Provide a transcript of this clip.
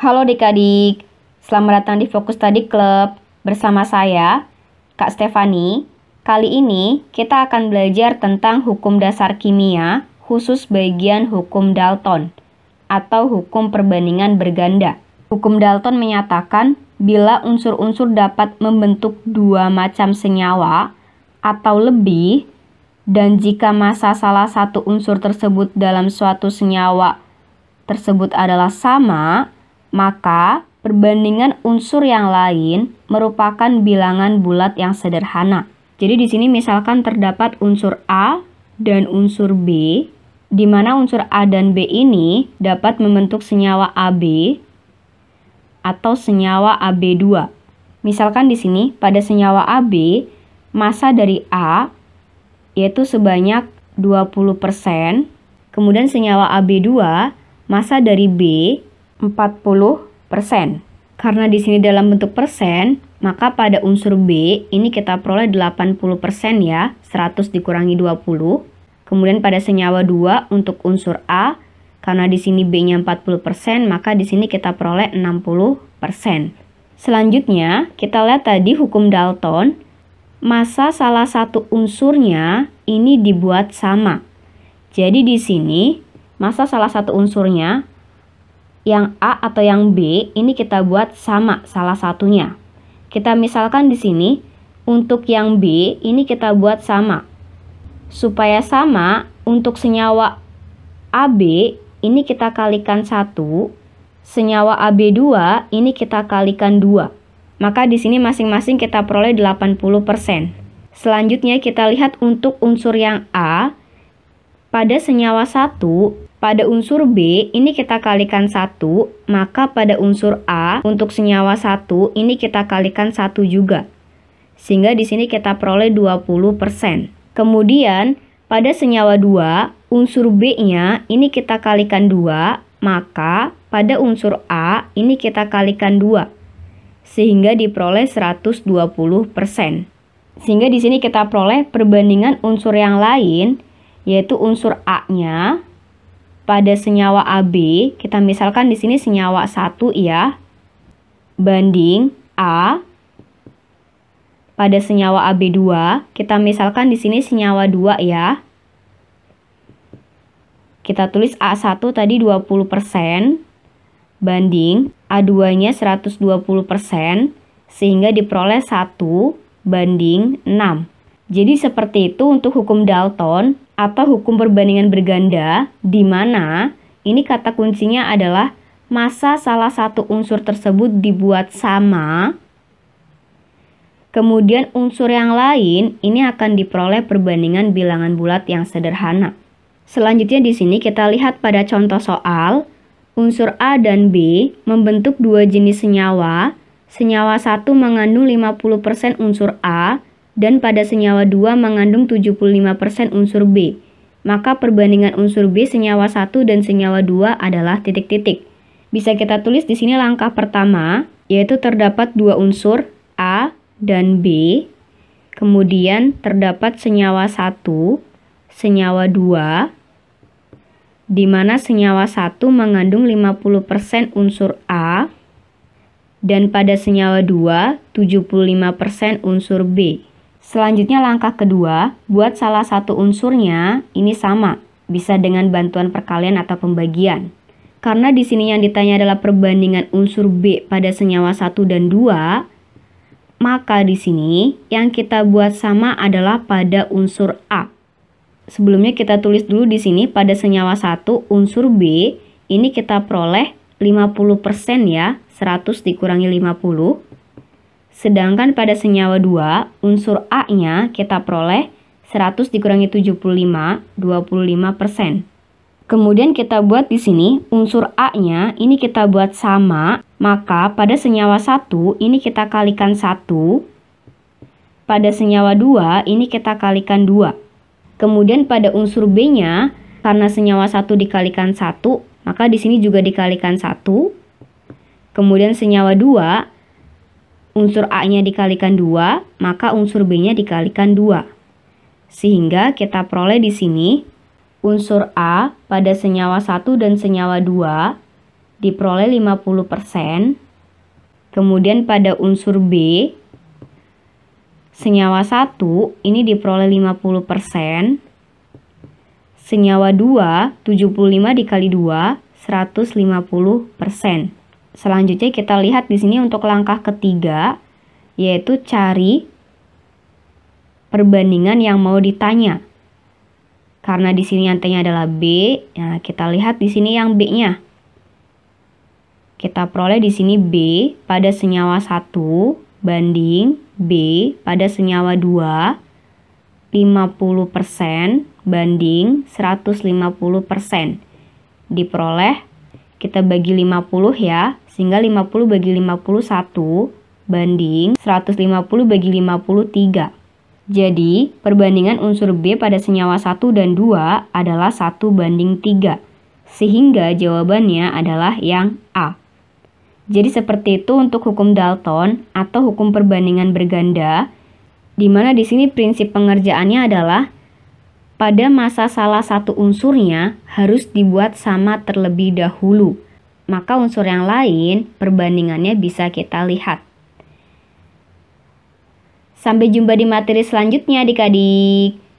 Halo adik selamat datang di Fokus Tadi Club bersama saya, Kak Stefani. Kali ini kita akan belajar tentang hukum dasar kimia, khusus bagian hukum Dalton atau hukum perbandingan berganda. Hukum Dalton menyatakan bila unsur-unsur dapat membentuk dua macam senyawa atau lebih dan jika masa salah satu unsur tersebut dalam suatu senyawa tersebut adalah sama, maka perbandingan unsur yang lain merupakan bilangan bulat yang sederhana. Jadi di sini misalkan terdapat unsur A dan unsur B, di mana unsur A dan B ini dapat membentuk senyawa AB atau senyawa AB2. Misalkan di sini pada senyawa AB, massa dari A yaitu sebanyak 20%, kemudian senyawa AB2, massa dari B 40%. Karena di sini dalam bentuk persen, maka pada unsur B ini kita peroleh 80% ya, 100 dikurangi 20. Kemudian pada senyawa 2 untuk unsur A, karena di sini B-nya 40%, maka di sini kita peroleh 60%. Selanjutnya, kita lihat tadi hukum Dalton, masa salah satu unsurnya ini dibuat sama. Jadi di sini masa salah satu unsurnya yang A atau yang B ini kita buat sama salah satunya. Kita misalkan di sini untuk yang B ini kita buat sama. Supaya sama untuk senyawa AB ini kita kalikan 1, senyawa AB2 ini kita kalikan 2. Maka di sini masing-masing kita peroleh 80%. Selanjutnya kita lihat untuk unsur yang A pada senyawa 1 pada unsur B, ini kita kalikan 1, maka pada unsur A untuk senyawa 1, ini kita kalikan 1 juga. Sehingga di sini kita peroleh 20%. Kemudian, pada senyawa 2, unsur B-nya ini kita kalikan 2, maka pada unsur A ini kita kalikan 2. Sehingga diperoleh 120%. Sehingga di sini kita peroleh perbandingan unsur yang lain, yaitu unsur A-nya pada senyawa AB, kita misalkan di sini senyawa 1 ya, banding A pada senyawa AB2, kita misalkan di sini senyawa 2 ya. Kita tulis A1 tadi 20% banding A2-nya 120% sehingga diperoleh 1 banding 6. Jadi seperti itu untuk hukum Dalton, atau hukum perbandingan berganda, di mana ini kata kuncinya adalah masa salah satu unsur tersebut dibuat sama, kemudian unsur yang lain ini akan diperoleh perbandingan bilangan bulat yang sederhana. Selanjutnya di sini kita lihat pada contoh soal, unsur A dan B membentuk dua jenis senyawa, senyawa satu mengandung 50% unsur A, dan pada senyawa 2 mengandung 75% unsur B. Maka perbandingan unsur B senyawa 1 dan senyawa 2 adalah titik-titik. Bisa kita tulis di sini langkah pertama, yaitu terdapat dua unsur A dan B. Kemudian terdapat senyawa 1, senyawa 2, di mana senyawa 1 mengandung 50% unsur A dan pada senyawa 2 75% unsur B. Selanjutnya langkah kedua, buat salah satu unsurnya ini sama, bisa dengan bantuan perkalian atau pembagian. Karena di sini yang ditanya adalah perbandingan unsur B pada senyawa 1 dan 2, maka di sini yang kita buat sama adalah pada unsur A. Sebelumnya kita tulis dulu di sini pada senyawa 1 unsur B ini kita peroleh 50% ya, 100 dikurangi 50 Sedangkan pada senyawa 2, unsur A-nya kita peroleh 100 dikurangi 75, 25%. Kemudian kita buat di sini unsur A-nya ini kita buat sama, maka pada senyawa 1 ini kita kalikan 1. Pada senyawa 2 ini kita kalikan 2. Kemudian pada unsur B-nya karena senyawa 1 dikalikan 1, maka di sini juga dikalikan 1. Kemudian senyawa 2 unsur A-nya dikalikan 2, maka unsur B-nya dikalikan 2. Sehingga kita peroleh di sini unsur A pada senyawa 1 dan senyawa 2 diperoleh 50%. Kemudian pada unsur B senyawa 1 ini diperoleh 50%. Senyawa 2 75 dikali 2 150%. Selanjutnya kita lihat di sini untuk langkah ketiga yaitu cari perbandingan yang mau ditanya. Karena di sini antenya adalah B, nah kita lihat di sini yang B-nya. Kita peroleh di sini B pada senyawa 1 banding B pada senyawa 2 50% banding 150% diperoleh kita bagi 50 ya, sehingga 50 bagi 51 banding 150 bagi 53. Jadi, perbandingan unsur B pada senyawa 1 dan 2 adalah 1 banding 3. Sehingga jawabannya adalah yang A. Jadi seperti itu untuk hukum Dalton atau hukum perbandingan berganda, di mana di sini prinsip pengerjaannya adalah pada masa salah satu unsurnya harus dibuat sama terlebih dahulu. Maka unsur yang lain perbandingannya bisa kita lihat. Sampai jumpa di materi selanjutnya adik-adik.